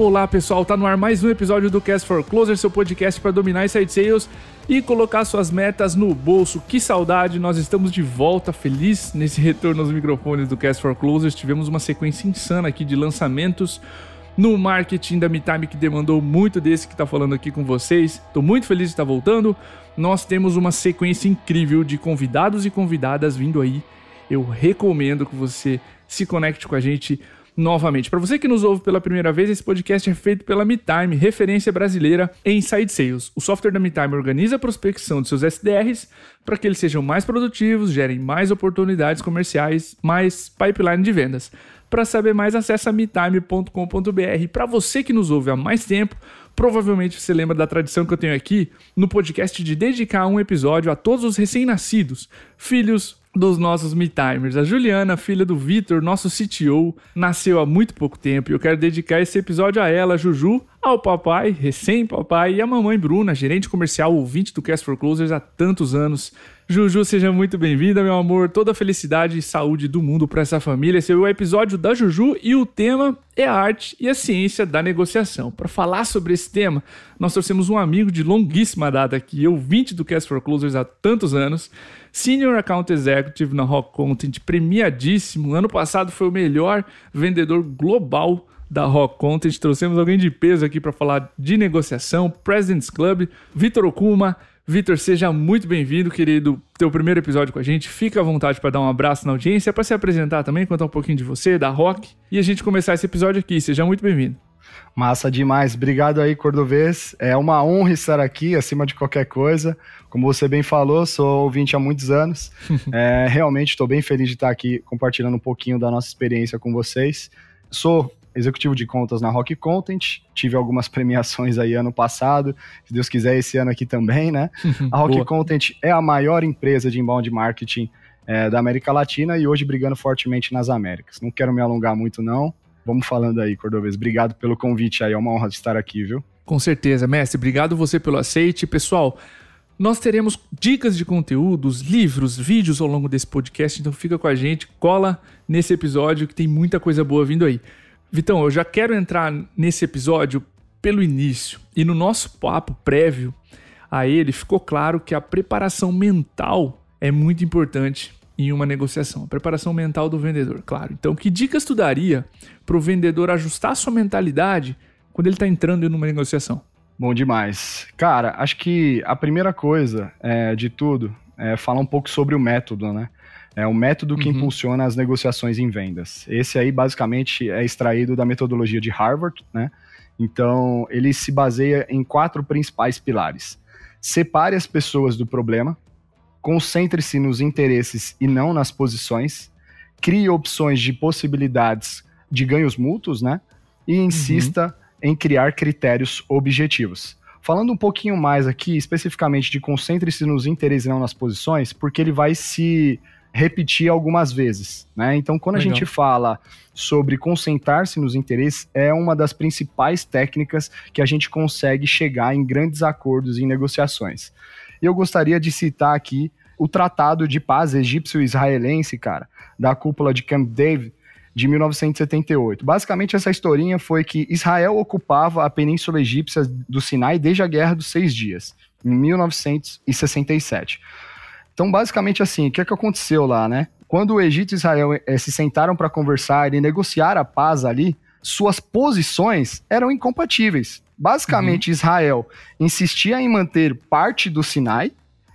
Olá pessoal, tá no ar mais um episódio do Cast for Closer, seu podcast para dominar side sales e colocar suas metas no bolso. Que saudade, nós estamos de volta, feliz nesse retorno aos microfones do Cast for Closer. Tivemos uma sequência insana aqui de lançamentos no marketing da MeTime que demandou muito desse que está falando aqui com vocês. Estou muito feliz de estar tá voltando. Nós temos uma sequência incrível de convidados e convidadas vindo aí. Eu recomendo que você se conecte com a gente novamente. Para você que nos ouve pela primeira vez, esse podcast é feito pela MeTime, referência brasileira em side sales. O software da MeTime organiza a prospecção de seus SDRs para que eles sejam mais produtivos, gerem mais oportunidades comerciais, mais pipeline de vendas. Para saber mais, acesse metime.com.br. Para você que nos ouve há mais tempo, provavelmente você lembra da tradição que eu tenho aqui no podcast de dedicar um episódio a todos os recém-nascidos, filhos, dos nossos midtimers. A Juliana, filha do Vitor, nosso CTO, nasceu há muito pouco tempo e eu quero dedicar esse episódio a ela, Juju, ao papai, recém-papai, e à mamãe Bruna, gerente comercial ouvinte do Cast for Closers há tantos anos. Juju, seja muito bem-vinda, meu amor. Toda a felicidade e saúde do mundo para essa família. Esse é o episódio da Juju e o tema é a arte e a ciência da negociação. Para falar sobre esse tema, nós trouxemos um amigo de longuíssima data aqui, ouvinte do Cast for Closers há tantos anos, Senior Account Executive na Rock Content, premiadíssimo. Ano passado foi o melhor vendedor global da Rock Content. Trouxemos alguém de peso aqui para falar de negociação, President's Club, Vitor Okuma. Vitor, seja muito bem-vindo, querido. Teu primeiro episódio com a gente. Fica à vontade para dar um abraço na audiência, para se apresentar também, contar um pouquinho de você, da Rock, e a gente começar esse episódio aqui. Seja muito bem-vindo. Massa demais. Obrigado aí, Cordovez. É uma honra estar aqui, acima de qualquer coisa. Como você bem falou, sou ouvinte há muitos anos. é, realmente estou bem feliz de estar aqui compartilhando um pouquinho da nossa experiência com vocês. Sou executivo de contas na Rock Content. Tive algumas premiações aí ano passado, se Deus quiser, esse ano aqui também, né? A Rock Content é a maior empresa de inbound marketing é, da América Latina e hoje brigando fortemente nas Américas. Não quero me alongar muito, não. Vamos falando aí, Cordovez. Obrigado pelo convite aí, é uma honra estar aqui, viu? Com certeza, mestre. Obrigado você pelo aceite. Pessoal, nós teremos dicas de conteúdos, livros, vídeos ao longo desse podcast, então fica com a gente, cola nesse episódio que tem muita coisa boa vindo aí. Vitão, eu já quero entrar nesse episódio pelo início. E no nosso papo prévio a ele, ficou claro que a preparação mental é muito importante em uma negociação. A preparação mental do vendedor, claro. Então, que dicas tu daria para o vendedor ajustar sua mentalidade quando ele está entrando em uma negociação? Bom demais. Cara, acho que a primeira coisa é, de tudo é falar um pouco sobre o método, né? É um método que uhum. impulsiona as negociações em vendas. Esse aí, basicamente, é extraído da metodologia de Harvard, né? Então, ele se baseia em quatro principais pilares. Separe as pessoas do problema, concentre-se nos interesses e não nas posições, crie opções de possibilidades de ganhos mútuos, né? E uhum. insista uhum. em criar critérios objetivos. Falando um pouquinho mais aqui, especificamente de concentre-se nos interesses e não nas posições, porque ele vai se repetir algumas vezes. Né? Então, quando Legal. a gente fala sobre concentrar-se nos interesses, é uma das principais técnicas que a gente consegue chegar em grandes acordos e negociações. eu gostaria de citar aqui o Tratado de Paz Egípcio-Israelense, cara, da cúpula de Camp David, de 1978. Basicamente, essa historinha foi que Israel ocupava a Península Egípcia do Sinai desde a Guerra dos Seis Dias, em 1967. Então, basicamente assim, o que é que aconteceu lá, né? Quando o Egito e Israel é, se sentaram para conversar e negociar a paz ali, suas posições eram incompatíveis. Basicamente, uhum. Israel insistia em manter parte do Sinai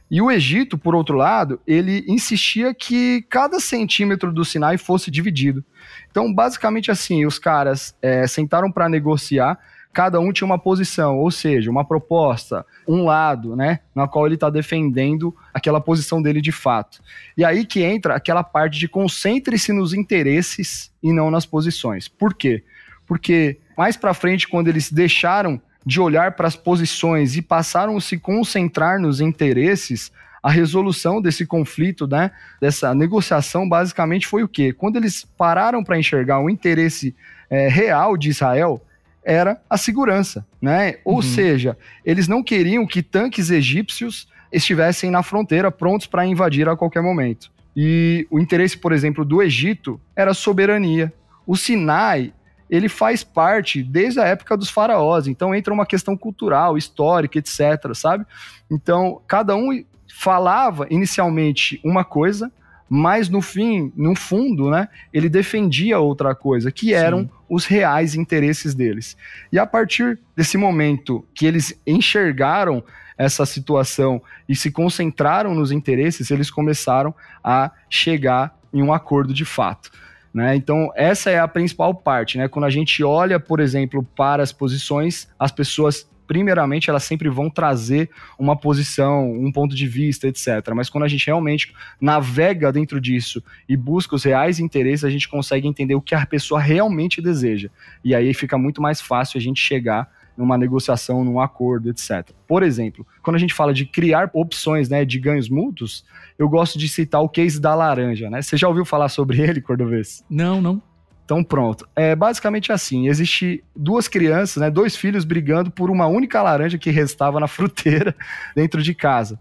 e o Egito, por outro lado, ele insistia que cada centímetro do Sinai fosse dividido. Então, basicamente assim, os caras é, sentaram para negociar cada um tinha uma posição, ou seja, uma proposta, um lado, né, na qual ele está defendendo aquela posição dele de fato. E aí que entra aquela parte de concentre-se nos interesses e não nas posições. Por quê? Porque mais para frente, quando eles deixaram de olhar para as posições e passaram a se concentrar nos interesses, a resolução desse conflito, né, dessa negociação, basicamente foi o quê? Quando eles pararam para enxergar o interesse é, real de Israel, era a segurança, né? Ou uhum. seja, eles não queriam que tanques egípcios estivessem na fronteira prontos para invadir a qualquer momento. E o interesse, por exemplo, do Egito era soberania. O Sinai, ele faz parte desde a época dos faraós, então entra uma questão cultural, histórica, etc, sabe? Então, cada um falava inicialmente uma coisa, mas no fim, no fundo, né, ele defendia outra coisa, que eram Sim. os reais interesses deles. E a partir desse momento que eles enxergaram essa situação e se concentraram nos interesses, eles começaram a chegar em um acordo de fato. Né? Então, essa é a principal parte. Né? Quando a gente olha, por exemplo, para as posições, as pessoas primeiramente elas sempre vão trazer uma posição, um ponto de vista, etc. Mas quando a gente realmente navega dentro disso e busca os reais interesses, a gente consegue entender o que a pessoa realmente deseja. E aí fica muito mais fácil a gente chegar numa negociação, num acordo, etc. Por exemplo, quando a gente fala de criar opções né, de ganhos mútuos, eu gosto de citar o case da laranja, né? Você já ouviu falar sobre ele, Cordovez? Não, não. Então pronto. É basicamente assim: existe duas crianças, né, dois filhos brigando por uma única laranja que restava na fruteira dentro de casa.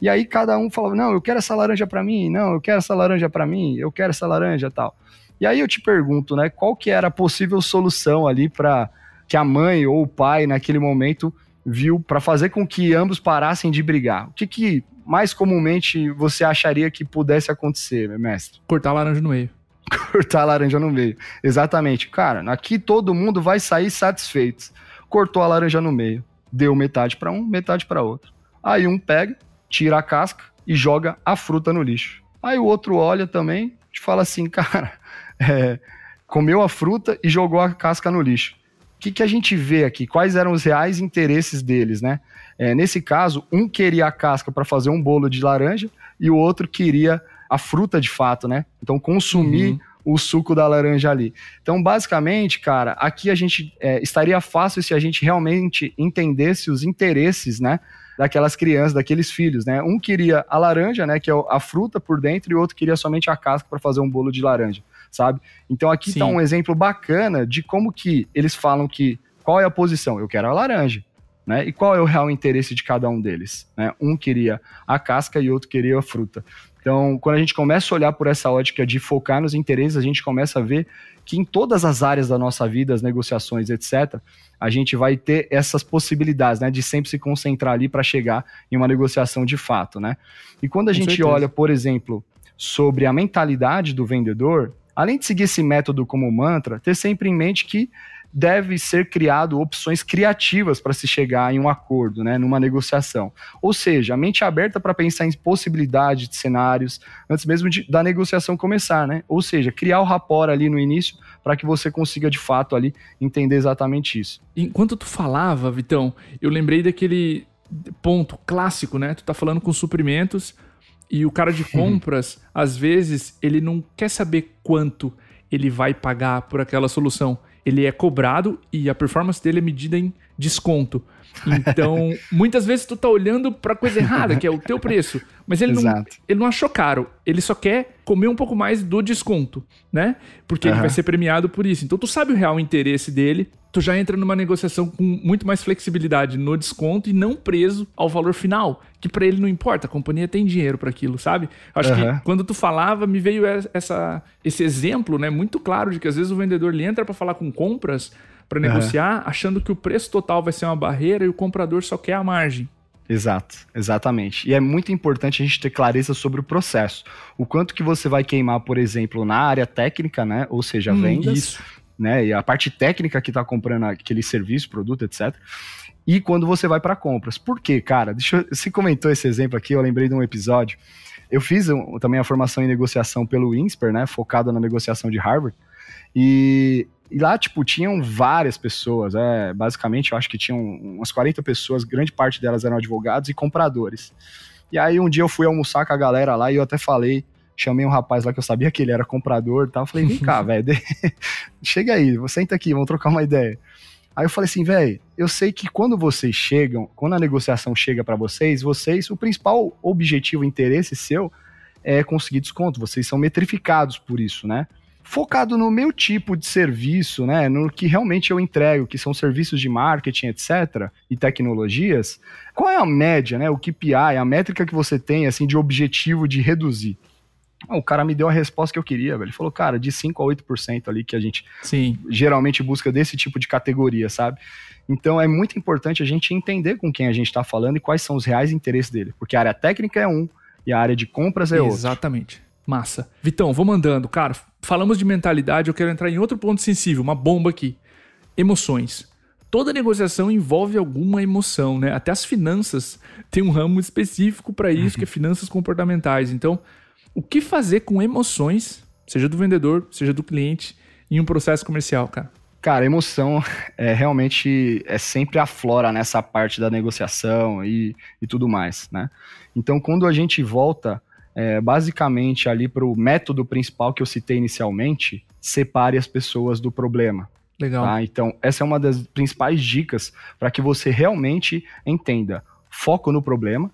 E aí cada um falava: "Não, eu quero essa laranja para mim. Não, eu quero essa laranja para mim. Eu quero essa laranja", tal. E aí eu te pergunto, né, qual que era a possível solução ali para que a mãe ou o pai naquele momento viu para fazer com que ambos parassem de brigar? O que que mais comumente você acharia que pudesse acontecer, mestre? Cortar a laranja no meio cortar a laranja no meio. Exatamente. Cara, aqui todo mundo vai sair satisfeito. Cortou a laranja no meio, deu metade para um, metade para outro. Aí um pega, tira a casca e joga a fruta no lixo. Aí o outro olha também e fala assim, cara, é, comeu a fruta e jogou a casca no lixo. O que, que a gente vê aqui? Quais eram os reais interesses deles, né? É, nesse caso, um queria a casca para fazer um bolo de laranja e o outro queria a fruta de fato, né? Então, consumir uhum. o suco da laranja ali. Então, basicamente, cara, aqui a gente é, estaria fácil se a gente realmente entendesse os interesses, né? Daquelas crianças, daqueles filhos, né? Um queria a laranja, né? Que é a fruta por dentro, e o outro queria somente a casca para fazer um bolo de laranja, sabe? Então, aqui está um exemplo bacana de como que eles falam que qual é a posição? Eu quero a laranja. Né? E qual é o real interesse de cada um deles? Né? Um queria a casca e outro queria a fruta. Então, quando a gente começa a olhar por essa ótica de focar nos interesses, a gente começa a ver que em todas as áreas da nossa vida, as negociações, etc., a gente vai ter essas possibilidades, né, de sempre se concentrar ali para chegar em uma negociação de fato, né? E quando a Com gente certeza. olha, por exemplo, sobre a mentalidade do vendedor, além de seguir esse método como mantra, ter sempre em mente que deve ser criado opções criativas para se chegar em um acordo, né, numa negociação. Ou seja, a mente é aberta para pensar em possibilidade de cenários antes mesmo de, da negociação começar, né? Ou seja, criar o rapor ali no início para que você consiga de fato ali entender exatamente isso. Enquanto tu falava, Vitão, eu lembrei daquele ponto clássico, né? Tu tá falando com suprimentos e o cara de compras, às vezes, ele não quer saber quanto ele vai pagar por aquela solução ele é cobrado e a performance dele é medida em desconto. Então, muitas vezes tu tá olhando para coisa errada, que é o teu preço. Mas ele não, ele não achou caro. Ele só quer comer um pouco mais do desconto, né? Porque uhum. ele vai ser premiado por isso. Então tu sabe o real interesse dele. Tu já entra numa negociação com muito mais flexibilidade no desconto e não preso ao valor final, que para ele não importa. A companhia tem dinheiro para aquilo, sabe? Acho uhum. que quando tu falava me veio essa, esse exemplo, né, muito claro de que às vezes o vendedor ele entra para falar com compras para negociar, uhum. achando que o preço total vai ser uma barreira e o comprador só quer a margem. Exato, exatamente. E é muito importante a gente ter clareza sobre o processo. O quanto que você vai queimar, por exemplo, na área técnica, né? Ou seja, hum, vendas, isso. né? E a parte técnica que está comprando aquele serviço, produto, etc. E quando você vai para compras. Por quê, cara? Deixa eu, você comentou esse exemplo aqui, eu lembrei de um episódio. Eu fiz um, também a formação em negociação pelo INSPER, né? Focado na negociação de Harvard. E e lá, tipo, tinham várias pessoas, é, basicamente eu acho que tinham umas 40 pessoas, grande parte delas eram advogados e compradores. E aí um dia eu fui almoçar com a galera lá e eu até falei, chamei um rapaz lá que eu sabia que ele era comprador e tal, falei, vem cá, velho, de... chega aí, senta aqui, vamos trocar uma ideia. Aí eu falei assim, velho, eu sei que quando vocês chegam, quando a negociação chega para vocês, vocês, o principal objetivo, interesse seu é conseguir desconto, vocês são metrificados por isso, né? focado no meu tipo de serviço, né, no que realmente eu entrego, que são serviços de marketing, etc, e tecnologias, qual é a média, né, o KPI, a métrica que você tem assim de objetivo de reduzir? Ah, o cara me deu a resposta que eu queria, velho. Ele falou, cara, de 5 a 8% ali que a gente Sim. geralmente busca desse tipo de categoria, sabe? Então é muito importante a gente entender com quem a gente está falando e quais são os reais interesses dele. Porque a área técnica é um e a área de compras é Exatamente. outro. Exatamente. Massa. Vitão, vou mandando. Cara, falamos de mentalidade, eu quero entrar em outro ponto sensível, uma bomba aqui. Emoções. Toda negociação envolve alguma emoção, né? Até as finanças tem um ramo específico para isso, uhum. que é finanças comportamentais. Então, o que fazer com emoções, seja do vendedor, seja do cliente, em um processo comercial, cara? Cara, emoção é realmente é sempre aflora nessa parte da negociação e, e tudo mais, né? Então, quando a gente volta é, basicamente ali para o método principal que eu citei inicialmente, separe as pessoas do problema. Legal. Tá? Então, essa é uma das principais dicas para que você realmente entenda. Foco no problema,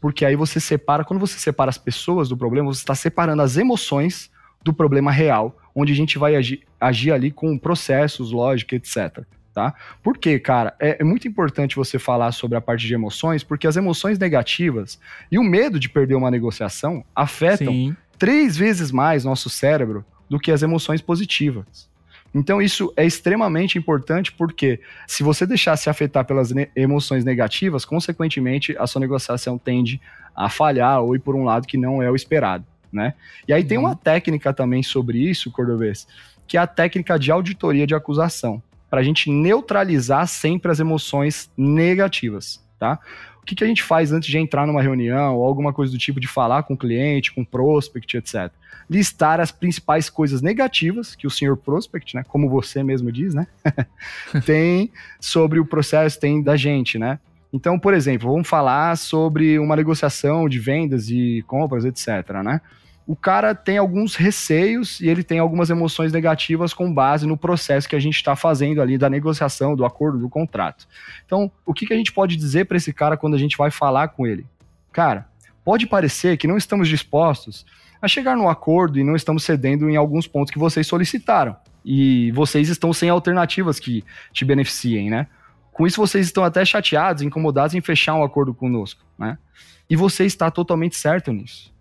porque aí você separa, quando você separa as pessoas do problema, você está separando as emoções do problema real, onde a gente vai agir, agir ali com processos, lógica, etc tá? Porque, cara, é, é, muito importante você falar sobre a parte de emoções, porque as emoções negativas e o medo de perder uma negociação afetam Sim. três vezes mais nosso cérebro do que as emoções positivas. Então isso é extremamente importante porque se você deixar se afetar pelas ne emoções negativas, consequentemente a sua negociação tende a falhar ou ir por um lado que não é o esperado, né? E aí uhum. tem uma técnica também sobre isso, Cordobês, que é a técnica de auditoria de acusação para a gente neutralizar sempre as emoções negativas, tá? O que, que a gente faz antes de entrar numa reunião ou alguma coisa do tipo de falar com o cliente, com o prospect, etc. Listar as principais coisas negativas que o senhor prospect, né, como você mesmo diz, né, tem sobre o processo, tem da gente, né? Então, por exemplo, vamos falar sobre uma negociação de vendas e compras, etc, né? o cara tem alguns receios e ele tem algumas emoções negativas com base no processo que a gente está fazendo ali da negociação, do acordo, do contrato. Então, o que, que a gente pode dizer para esse cara quando a gente vai falar com ele? Cara, pode parecer que não estamos dispostos a chegar num acordo e não estamos cedendo em alguns pontos que vocês solicitaram. E vocês estão sem alternativas que te beneficiem, né? Com isso, vocês estão até chateados, incomodados em fechar um acordo conosco, né? E você está totalmente certo nisso.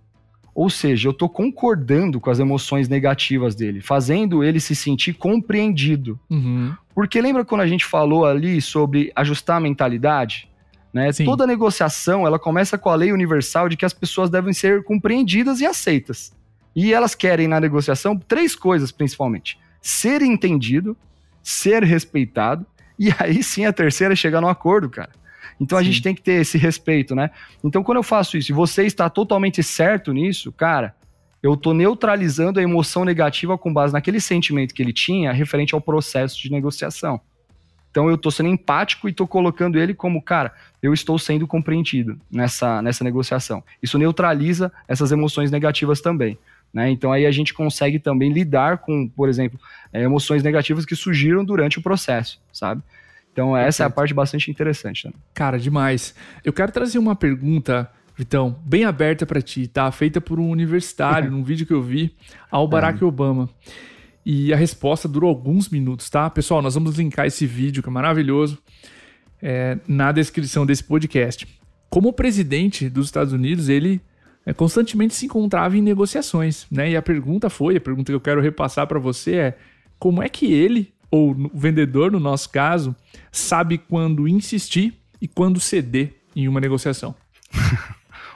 Ou seja, eu estou concordando com as emoções negativas dele, fazendo ele se sentir compreendido. Uhum. Porque lembra quando a gente falou ali sobre ajustar a mentalidade? Né? Toda negociação ela começa com a lei universal de que as pessoas devem ser compreendidas e aceitas. E elas querem na negociação três coisas principalmente: ser entendido, ser respeitado e aí sim a terceira é chegar no acordo, cara. Então a Sim. gente tem que ter esse respeito, né? Então quando eu faço isso e você está totalmente certo nisso, cara, eu estou neutralizando a emoção negativa com base naquele sentimento que ele tinha referente ao processo de negociação. Então eu estou sendo empático e estou colocando ele como, cara, eu estou sendo compreendido nessa, nessa negociação. Isso neutraliza essas emoções negativas também. Né? Então aí a gente consegue também lidar com, por exemplo, é, emoções negativas que surgiram durante o processo, sabe? Então, essa Perfeito. é a parte bastante interessante. Né? Cara, demais. Eu quero trazer uma pergunta, Vitão, bem aberta para ti, tá? Feita por um universitário, num vídeo que eu vi, ao Barack é. Obama. E a resposta durou alguns minutos, tá? Pessoal, nós vamos linkar esse vídeo, que é maravilhoso, é, na descrição desse podcast. Como presidente dos Estados Unidos, ele é, constantemente se encontrava em negociações, né? E a pergunta foi, a pergunta que eu quero repassar para você é como é que ele ou o vendedor, no nosso caso, sabe quando insistir e quando ceder em uma negociação.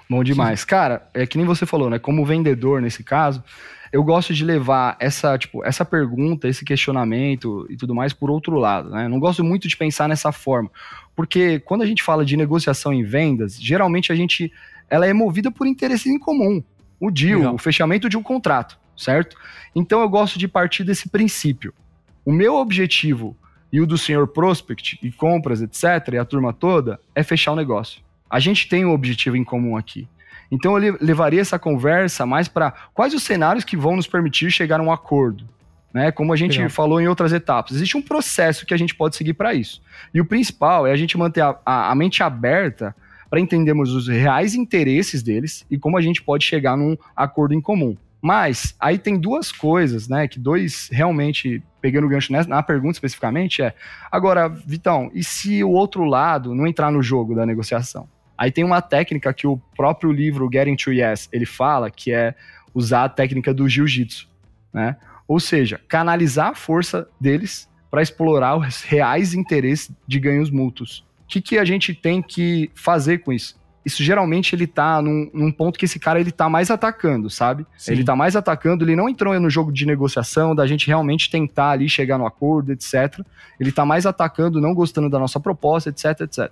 Bom demais. Cara, é que nem você falou, né? Como vendedor, nesse caso, eu gosto de levar essa, tipo, essa pergunta, esse questionamento e tudo mais por outro lado, né? Não gosto muito de pensar nessa forma, porque quando a gente fala de negociação em vendas, geralmente a gente ela é movida por interesses em comum, o deal, Legal. o fechamento de um contrato, certo? Então eu gosto de partir desse princípio. O meu objetivo e o do senhor Prospect e compras, etc., e a turma toda, é fechar o negócio. A gente tem um objetivo em comum aqui. Então eu levaria essa conversa mais para quais os cenários que vão nos permitir chegar a um acordo. Né? Como a gente Legal. falou em outras etapas, existe um processo que a gente pode seguir para isso. E o principal é a gente manter a, a, a mente aberta para entendermos os reais interesses deles e como a gente pode chegar num acordo em comum. Mas aí tem duas coisas, né? Que dois realmente, pegando o gancho nessa, na pergunta especificamente, é. Agora, Vitão, e se o outro lado não entrar no jogo da negociação? Aí tem uma técnica que o próprio livro Getting to Yes ele fala, que é usar a técnica do jiu-jitsu, né? Ou seja, canalizar a força deles para explorar os reais interesses de ganhos mútuos. O que, que a gente tem que fazer com isso? isso geralmente ele tá num, num, ponto que esse cara ele tá mais atacando, sabe? Sim. Ele tá mais atacando, ele não entrou no jogo de negociação, da gente realmente tentar ali chegar no acordo, etc. Ele tá mais atacando, não gostando da nossa proposta, etc, etc.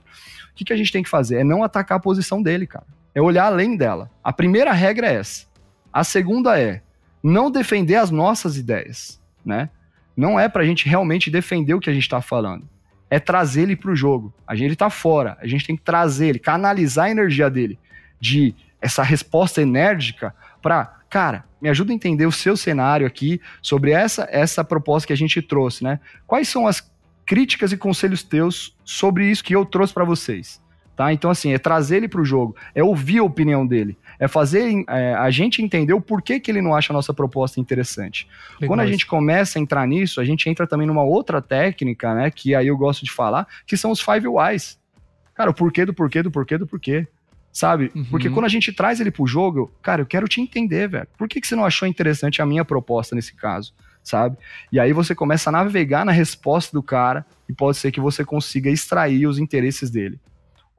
O que, que a gente tem que fazer? É não atacar a posição dele, cara. É olhar além dela. A primeira regra é essa. A segunda é não defender as nossas ideias, né? Não é pra gente realmente defender o que a gente tá falando é trazer ele para o jogo. A gente, está fora, a gente tem que trazer ele, canalizar a energia dele de essa resposta enérgica para, cara, me ajuda a entender o seu cenário aqui sobre essa essa proposta que a gente trouxe, né? Quais são as críticas e conselhos teus sobre isso que eu trouxe para vocês? Tá? Então assim, é trazer ele para o jogo, é ouvir a opinião dele é fazer é, a gente entender o porquê que ele não acha a nossa proposta interessante. Legal. Quando a gente começa a entrar nisso, a gente entra também numa outra técnica, né, que aí eu gosto de falar, que são os five whys. Cara, o porquê do porquê do porquê do porquê sabe? Uhum. Porque quando a gente traz ele pro jogo, cara, eu quero te entender, velho. Por que, que você não achou interessante a minha proposta nesse caso, sabe? E aí você começa a navegar na resposta do cara e pode ser que você consiga extrair os interesses dele.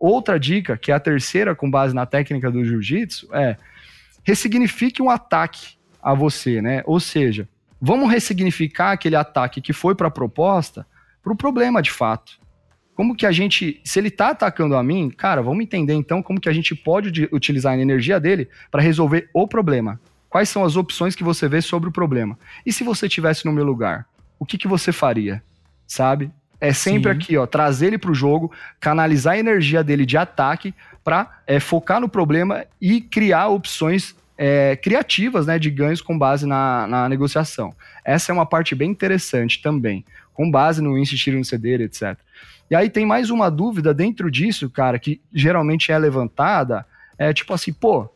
Outra dica, que é a terceira com base na técnica do jiu-jitsu, é ressignifique um ataque a você, né? Ou seja, vamos ressignificar aquele ataque que foi para a proposta para o problema de fato. Como que a gente, se ele está atacando a mim, cara, vamos entender então como que a gente pode utilizar a energia dele para resolver o problema. Quais são as opções que você vê sobre o problema? E se você estivesse no meu lugar, o que, que você faria? Sabe? É sempre Sim. aqui, ó, trazer ele para o jogo, canalizar a energia dele de ataque para é, focar no problema e criar opções é, criativas né, de ganhos com base na, na, negociação. Essa é uma parte bem interessante também, com base no insistir no ceder, etc. E aí tem mais uma dúvida dentro disso, cara, que geralmente é levantada, é tipo assim, pô,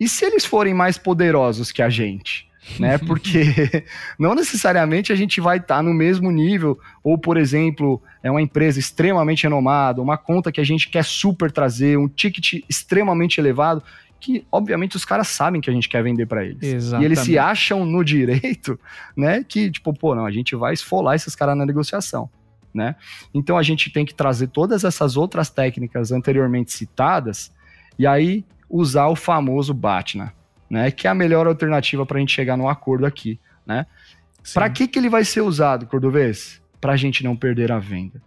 e se eles forem mais poderosos que a gente? né? Porque não necessariamente a gente vai estar tá no mesmo nível, ou, por exemplo, é uma empresa extremamente renomada, uma conta que a gente quer super trazer, um ticket extremamente elevado, que obviamente os caras sabem que a gente quer vender para eles. Exatamente. E eles se acham no direito, né? Que, tipo, pô, não, a gente vai esfolar esses caras na negociação. Né? Então a gente tem que trazer todas essas outras técnicas anteriormente citadas e aí usar o famoso BATNA, né? né? Que é a melhor alternativa para a gente chegar num acordo aqui, né? Para que, que ele vai ser usado, Cordovez? Para a gente não perder a venda.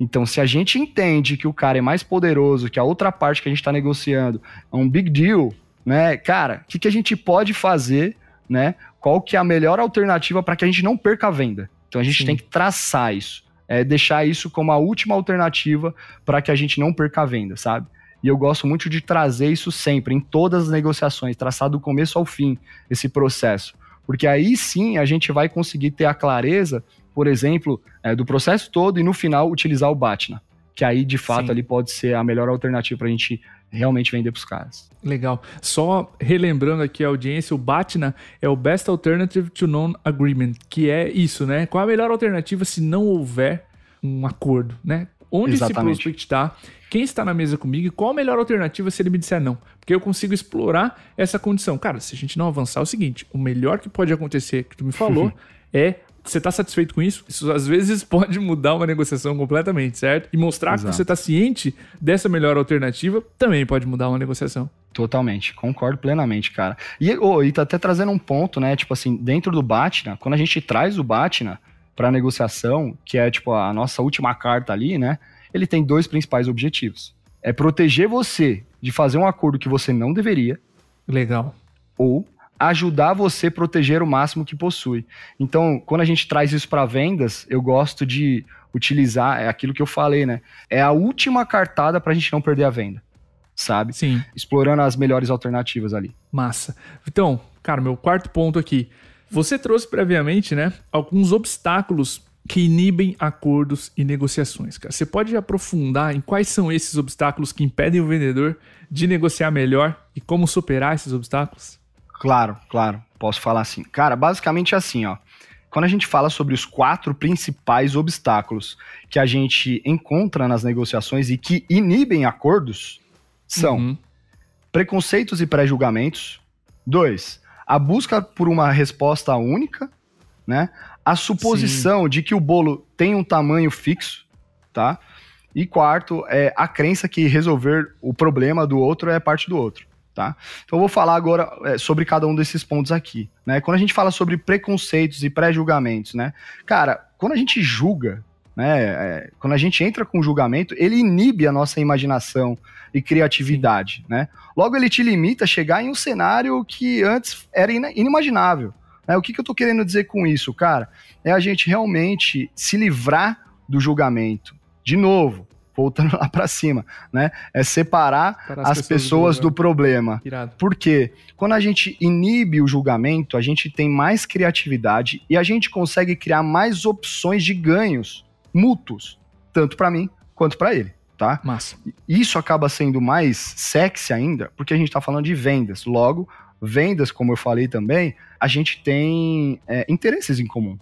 Então, se a gente entende que o cara é mais poderoso, que a outra parte que a gente está negociando é um big deal, né? Cara, o que, que a gente pode fazer, né? Qual que é a melhor alternativa para que a gente não perca a venda? Então, a gente Sim. tem que traçar isso. É deixar isso como a última alternativa para que a gente não perca a venda, sabe? E eu gosto muito de trazer isso sempre, em todas as negociações, traçar do começo ao fim esse processo. Porque aí sim a gente vai conseguir ter a clareza, por exemplo, é, do processo todo e no final utilizar o Batna. Que aí, de fato, sim. ali pode ser a melhor alternativa para a gente realmente vender para os caras. Legal. Só relembrando aqui a audiência, o BATNA é o Best Alternative to Non-Agreement, que é isso, né? Qual a melhor alternativa se não houver um acordo, né? onde Exatamente. esse prospect está, quem está na mesa comigo e qual a melhor alternativa se ele me disser não. Porque eu consigo explorar essa condição. Cara, se a gente não avançar, é o seguinte: o melhor que pode acontecer, que tu me falou, é você está satisfeito com isso? Isso às vezes pode mudar uma negociação completamente, certo? E mostrar Exato. que você está ciente dessa melhor alternativa também pode mudar uma negociação. Totalmente, concordo plenamente, cara. E, oh, e tá até trazendo um ponto, né? Tipo assim, dentro do Batna, quando a gente traz o Batna, para negociação, que é tipo a nossa última carta ali, né? Ele tem dois principais objetivos: é proteger você de fazer um acordo que você não deveria. Legal. Ou ajudar você a proteger o máximo que possui. Então, quando a gente traz isso para vendas, eu gosto de utilizar, é aquilo que eu falei, né? É a última cartada para a gente não perder a venda, sabe? Sim. Explorando as melhores alternativas ali. Massa. Então, cara, meu quarto ponto aqui você trouxe previamente, né, alguns obstáculos que inibem acordos e negociações. Cara. Você pode aprofundar em quais são esses obstáculos que impedem o vendedor de negociar melhor e como superar esses obstáculos? Claro, claro. Posso falar assim. Cara, basicamente é assim, ó. Quando a gente fala sobre os quatro principais obstáculos que a gente encontra nas negociações e que inibem acordos, são uhum. preconceitos e pré-julgamentos. Dois, a busca por uma resposta única, né? A suposição Sim. de que o bolo tem um tamanho fixo, tá? E quarto, é a crença que resolver o problema do outro é parte do outro, tá? Então eu vou falar agora é, sobre cada um desses pontos aqui, né? Quando a gente fala sobre preconceitos e pré-julgamentos, né? Cara, quando a gente julga, né? É, quando a gente entra com julgamento, ele inibe a nossa imaginação e criatividade, né? Logo, ele te limita a chegar em um cenário que antes era inimaginável. Né? O que, que eu estou querendo dizer com isso, cara? É a gente realmente se livrar do julgamento. De novo, voltando lá para cima, né? É separar as, as, pessoas, pessoas do, do problema. Irado. Porque quando a gente inibe o julgamento, a gente tem mais criatividade e a gente consegue criar mais opções de ganhos mútuos, tanto para mim quanto para ele, tá? Isso acaba sendo mais sexy ainda, porque a gente está falando de vendas. Logo, vendas, como eu falei também, a gente tem é, interesses em comum.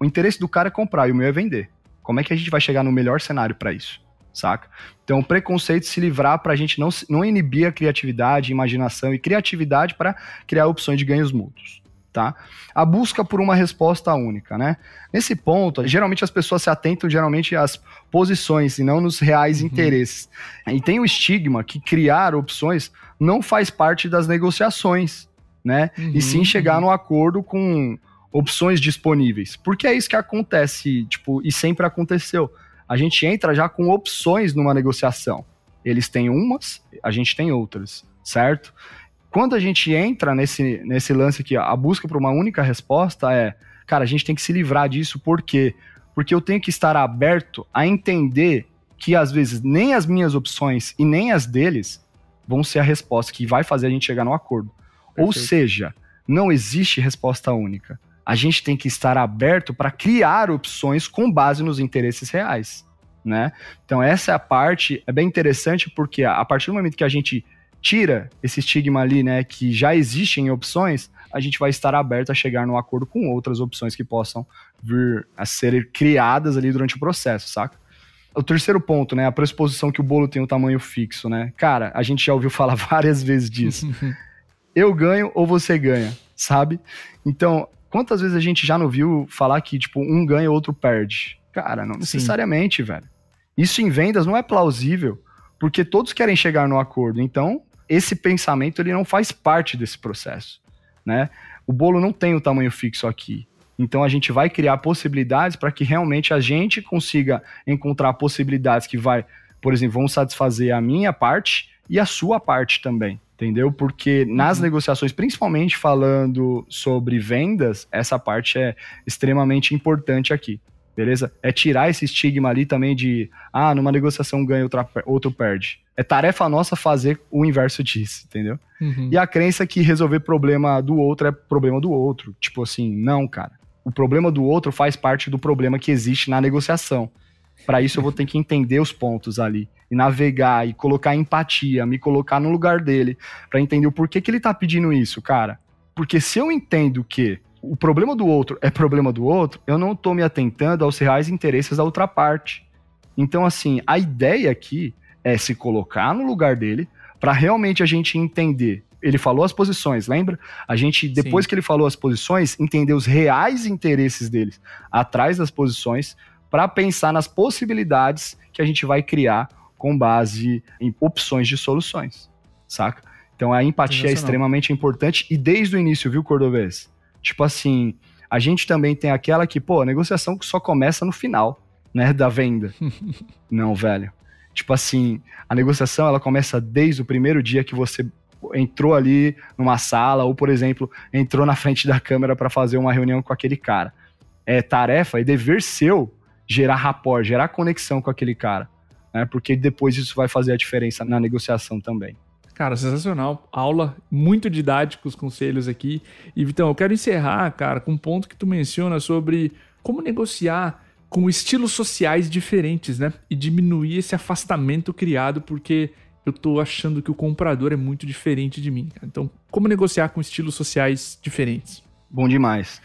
O interesse do cara é comprar e o meu é vender. Como é que a gente vai chegar no melhor cenário para isso? Saca? Então, o preconceito se livrar para a gente não, não inibir a criatividade, imaginação e criatividade para criar opções de ganhos mútuos tá? A busca por uma resposta única, né? Nesse ponto, geralmente as pessoas se atentam geralmente às posições e não nos reais uhum. interesses. E tem o estigma que criar opções não faz parte das negociações, né? Uhum. E sim uhum. chegar no acordo com opções disponíveis. Porque é isso que acontece, tipo, e sempre aconteceu. A gente entra já com opções numa negociação. Eles têm umas, a gente tem outras, certo? quando a gente entra nesse, nesse lance aqui, a busca por uma única resposta é, cara, a gente tem que se livrar disso, por quê? Porque eu tenho que estar aberto a entender que às vezes nem as minhas opções e nem as deles vão ser a resposta que vai fazer a gente chegar no acordo. Perfeito. Ou seja, não existe resposta única. A gente tem que estar aberto para criar opções com base nos interesses reais, né? Então essa é a parte é bem interessante porque a partir do momento que a gente tira esse estigma ali, né, que já existem opções, a gente vai estar aberto a chegar num acordo com outras opções que possam vir a ser criadas ali durante o processo, saca? O terceiro ponto, né, a pressuposição que o bolo tem um tamanho fixo, né? Cara, a gente já ouviu falar várias vezes disso. Eu ganho ou você ganha, sabe? Então, quantas vezes a gente já não viu falar que, tipo, um ganha, outro perde? Cara, não necessariamente, Sim. velho. Isso em vendas não é plausível, porque todos querem chegar no acordo. Então, esse pensamento ele não faz parte desse processo, né? O bolo não tem o tamanho fixo aqui. Então a gente vai criar possibilidades para que realmente a gente consiga encontrar possibilidades que vai, por exemplo, vão satisfazer a minha parte e a sua parte também, entendeu? Porque nas uhum. negociações, principalmente falando sobre vendas, essa parte é extremamente importante aqui beleza? É tirar esse estigma ali também de, ah, numa negociação ganha, outra, outro perde. É tarefa nossa fazer o inverso disso, entendeu? Uhum. E a crença que resolver problema do outro é problema do outro. Tipo assim, não, cara. O problema do outro faz parte do problema que existe na negociação. Para isso eu vou ter que entender os pontos ali e navegar e colocar empatia, me colocar no lugar dele para entender o porquê que ele tá pedindo isso, cara. Porque se eu entendo que o problema do outro é problema do outro, eu não estou me atentando aos reais interesses da outra parte. Então, assim, a ideia aqui é se colocar no lugar dele para realmente a gente entender. Ele falou as posições, lembra? A gente, depois Sim. que ele falou as posições, entender os reais interesses deles atrás das posições para pensar nas possibilidades que a gente vai criar com base em opções de soluções, saca? Então a empatia é extremamente importante e desde o início, viu, Cordovez? Tipo assim, a gente também tem aquela que, pô, negociação que só começa no final, né, da venda. Não, velho. Tipo assim, a negociação ela começa desde o primeiro dia que você entrou ali numa sala ou, por exemplo, entrou na frente da câmera para fazer uma reunião com aquele cara. É tarefa e é dever seu gerar rapport, gerar conexão com aquele cara, né? Porque depois isso vai fazer a diferença na negociação também. Cara, sensacional. Aula, muito didático os conselhos aqui. E Vitão, eu quero encerrar, cara, com um ponto que tu menciona sobre como negociar com estilos sociais diferentes, né? E diminuir esse afastamento criado porque eu tô achando que o comprador é muito diferente de mim. Cara. Então, como negociar com estilos sociais diferentes? Bom demais.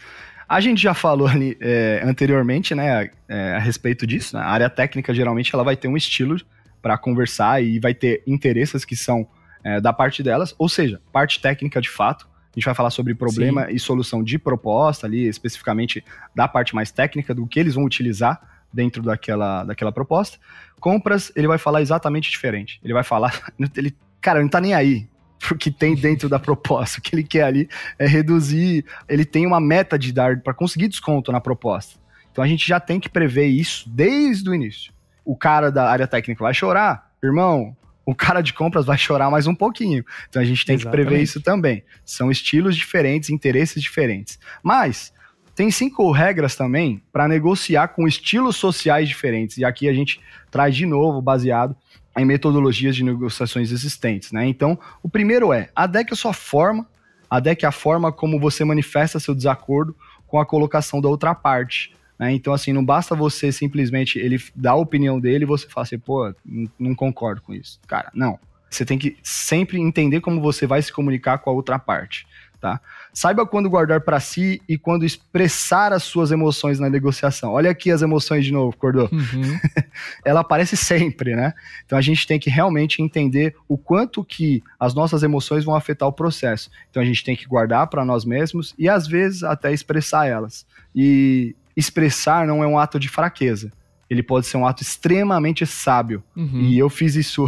A gente já falou ali é, anteriormente, né, é, a respeito disso. Né? A área técnica geralmente ela vai ter um estilo para conversar e vai ter interesses que são é, da parte delas, ou seja, parte técnica de fato. A gente vai falar sobre problema Sim. e solução de proposta ali, especificamente da parte mais técnica, do que eles vão utilizar dentro daquela, daquela proposta. Compras, ele vai falar exatamente diferente. Ele vai falar, ele, cara, não tá nem aí pro que tem dentro da proposta. O que ele quer ali é reduzir, ele tem uma meta de dar para conseguir desconto na proposta. Então a gente já tem que prever isso desde o início. O cara da área técnica vai chorar, irmão, o cara de compras vai chorar mais um pouquinho. Então a gente tem Exatamente. que prever isso também. São estilos diferentes, interesses diferentes. Mas tem cinco regras também para negociar com estilos sociais diferentes. E aqui a gente traz de novo, baseado em metodologias de negociações existentes. Né? Então, o primeiro é: a DEC é sua forma, a DEC é a forma como você manifesta seu desacordo com a colocação da outra parte. Né? Então, assim, não basta você simplesmente ele dar a opinião dele e você falar assim, pô, não concordo com isso. Cara, não. Você tem que sempre entender como você vai se comunicar com a outra parte. Tá? Saiba quando guardar para si e quando expressar as suas emoções na negociação. Olha aqui as emoções de novo, Cordô. Uhum. Ela aparece sempre, né? Então a gente tem que realmente entender o quanto que as nossas emoções vão afetar o processo. Então a gente tem que guardar para nós mesmos e às vezes até expressar elas. E expressar não é um ato de fraqueza. Ele pode ser um ato extremamente sábio. Uhum. E eu fiz isso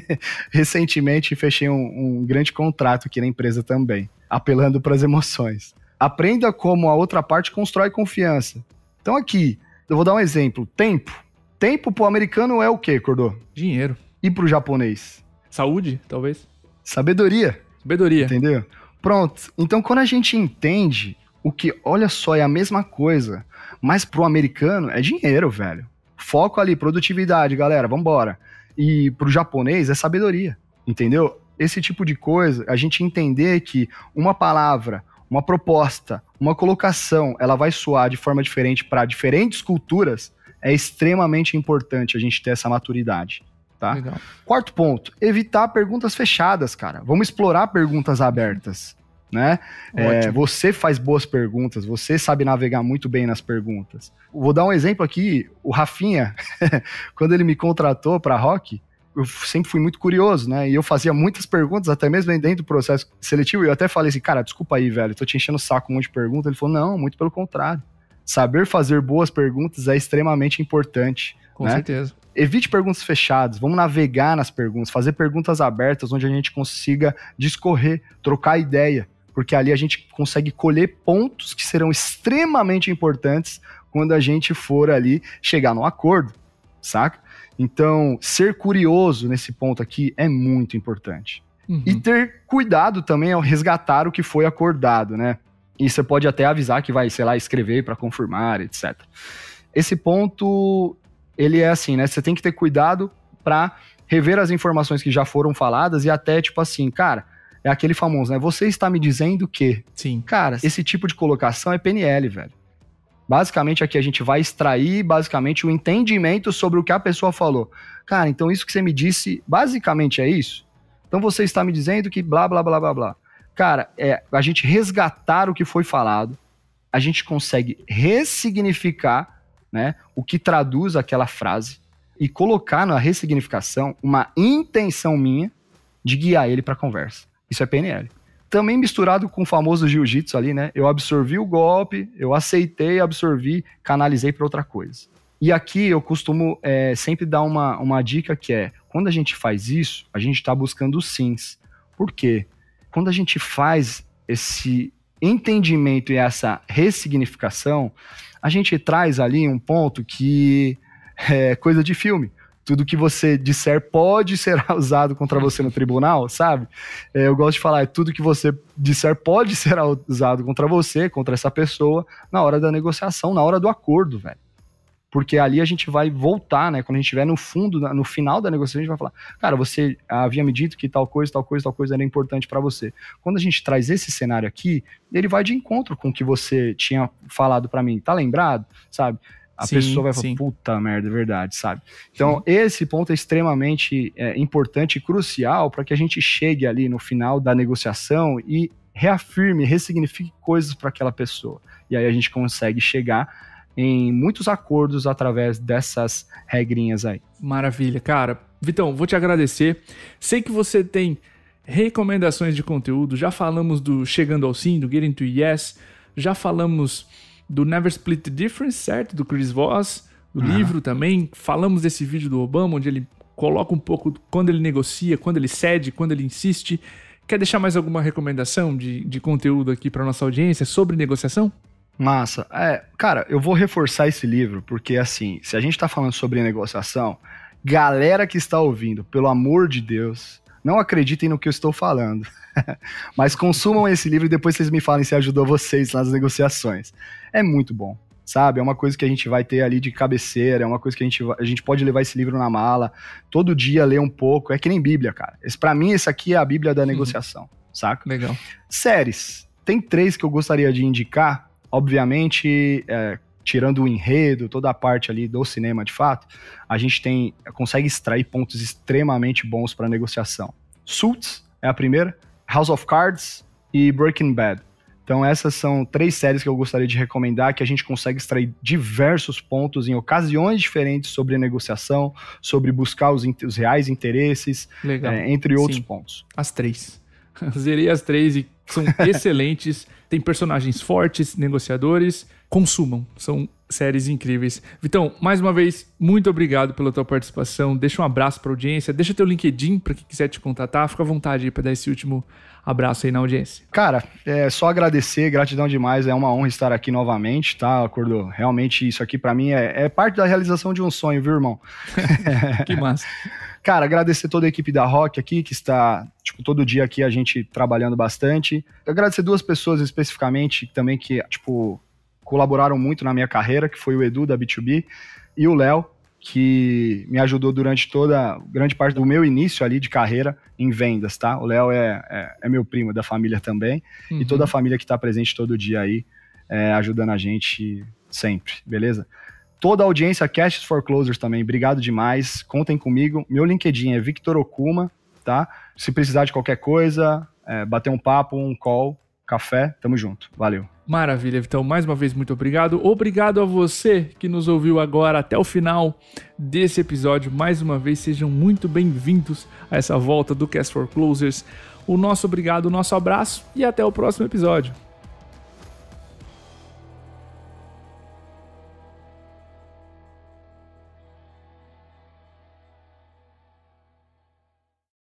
recentemente e fechei um, um grande contrato aqui na empresa também, apelando para as emoções. Aprenda como a outra parte constrói confiança. Então, aqui, eu vou dar um exemplo: tempo. Tempo para o americano é o quê, Cordô? Dinheiro. E para o japonês? Saúde, talvez. Sabedoria. Sabedoria. Entendeu? Pronto. Então, quando a gente entende o que, olha só, é a mesma coisa, mas pro americano é dinheiro, velho. Foco ali, produtividade, galera, vambora. E pro japonês é sabedoria, entendeu? Esse tipo de coisa, a gente entender que uma palavra, uma proposta, uma colocação, ela vai soar de forma diferente para diferentes culturas, é extremamente importante a gente ter essa maturidade. Tá? Legal. Quarto ponto, evitar perguntas fechadas, cara. Vamos explorar perguntas abertas né? É, você faz boas perguntas, você sabe navegar muito bem nas perguntas. Vou dar um exemplo aqui, o Rafinha, quando ele me contratou para rock, eu sempre fui muito curioso, né? E eu fazia muitas perguntas, até mesmo dentro do processo seletivo. E eu até falei assim, cara, desculpa aí, velho, tô te enchendo o saco um monte de perguntas. Ele falou, não, muito pelo contrário. Saber fazer boas perguntas é extremamente importante. Com né? certeza. Evite perguntas fechadas, vamos navegar nas perguntas, fazer perguntas abertas onde a gente consiga discorrer, trocar ideia porque ali a gente consegue colher pontos que serão extremamente importantes quando a gente for ali chegar no acordo, saca? Então, ser curioso nesse ponto aqui é muito importante. Uhum. E ter cuidado também ao resgatar o que foi acordado, né? E você pode até avisar que vai, sei lá, escrever para confirmar, etc. Esse ponto, ele é assim, né? Você tem que ter cuidado para rever as informações que já foram faladas e até, tipo assim, cara, é aquele famoso, né? Você está me dizendo que. Sim. Cara, esse tipo de colocação é PNL, velho. Basicamente, aqui a gente vai extrair basicamente o entendimento sobre o que a pessoa falou. Cara, então isso que você me disse, basicamente é isso? Então você está me dizendo que blá, blá, blá, blá, blá. Cara, é a gente resgatar o que foi falado, a gente consegue ressignificar né, o que traduz aquela frase e colocar na ressignificação uma intenção minha de guiar ele para a conversa. Isso é PNL. Também misturado com o famoso jiu-jitsu ali, né? Eu absorvi o golpe, eu aceitei, absorvi, canalizei para outra coisa. E aqui eu costumo é, sempre dar uma, uma dica que é: quando a gente faz isso, a gente está buscando os sims. Por quê? Quando a gente faz esse entendimento e essa ressignificação, a gente traz ali um ponto que é coisa de filme tudo que você disser pode ser usado contra você no tribunal, sabe? É, eu gosto de falar, é tudo que você disser pode ser usado contra você, contra essa pessoa, na hora da negociação, na hora do acordo, velho. Porque ali a gente vai voltar, né? Quando a gente estiver no fundo, no final da negociação, a gente vai falar, cara, você havia me dito que tal coisa, tal coisa, tal coisa era importante para você. Quando a gente traz esse cenário aqui, ele vai de encontro com o que você tinha falado para mim. Tá lembrado? Sabe? a sim, pessoa vai falar, sim. puta merda, é verdade, sabe? Então, sim. esse ponto é extremamente é, importante e crucial para que a gente chegue ali no final da negociação e reafirme, ressignifique coisas para aquela pessoa. E aí a gente consegue chegar em muitos acordos através dessas regrinhas aí. Maravilha, cara. Vitão, vou te agradecer. Sei que você tem recomendações de conteúdo, já falamos do Chegando ao Sim, do Getting to Yes, já falamos do Never Split the Difference, certo? Do Chris Voss, do ah. livro também. Falamos desse vídeo do Obama, onde ele coloca um pouco quando ele negocia, quando ele cede, quando ele insiste. Quer deixar mais alguma recomendação de, de conteúdo aqui para nossa audiência sobre negociação? Massa. É, cara, eu vou reforçar esse livro, porque assim, se a gente está falando sobre negociação, galera que está ouvindo, pelo amor de Deus, não acreditem no que eu estou falando. Mas consumam esse livro e depois vocês me falem se ajudou vocês nas negociações. É muito bom, sabe? É uma coisa que a gente vai ter ali de cabeceira, é uma coisa que a gente, a gente pode levar esse livro na mala, todo dia ler um pouco. É que nem Bíblia, cara. Para mim, esse aqui é a Bíblia da uhum. negociação, uhum. saca? Legal. Séries. Tem três que eu gostaria de indicar. Obviamente, é, tirando o enredo, toda a parte ali do cinema de fato, a gente tem consegue extrair pontos extremamente bons para negociação. Suits é a primeira, House of Cards e Breaking Bad. Então essas são três séries que eu gostaria de recomendar que a gente consegue extrair diversos pontos em ocasiões diferentes sobre negociação, sobre buscar os, os reais interesses, é, entre outros Sim. pontos. As três. Zerei as três e são excelentes, tem personagens fortes, negociadores. Consumam, são séries incríveis. Vitão, mais uma vez, muito obrigado pela tua participação. Deixa um abraço para a audiência, deixa teu LinkedIn para quem quiser te contatar. Fica à vontade para dar esse último abraço aí na audiência. Cara, é só agradecer, gratidão demais. É uma honra estar aqui novamente, tá? Acordou? Realmente isso aqui para mim é, é, parte da realização de um sonho, viu, irmão? que massa. Cara, agradecer toda a equipe da Rock aqui que está tipo, todo dia aqui a gente trabalhando bastante. Eu agradecer duas pessoas especificamente também que, tipo, colaboraram muito na minha carreira, que foi o Edu da B2B e o Léo, que me ajudou durante toda, grande parte do meu início ali de carreira em vendas, tá? O Léo é, é, é, meu primo da família também, uhum. e toda a família que está presente todo dia aí, é, ajudando a gente sempre, beleza? Toda a audiência Cash for Closers também, obrigado demais, contem comigo. Meu LinkedIn é Victor Okuma, tá? Se precisar de qualquer coisa, é, bater um papo, um call, café, tamo junto. Valeu. Maravilha, Então Mais uma vez, muito obrigado. Obrigado a você que nos ouviu agora até o final desse episódio. Mais uma vez, sejam muito bem-vindos a essa volta do Cast for Closers. O nosso obrigado, o nosso abraço e até o próximo episódio.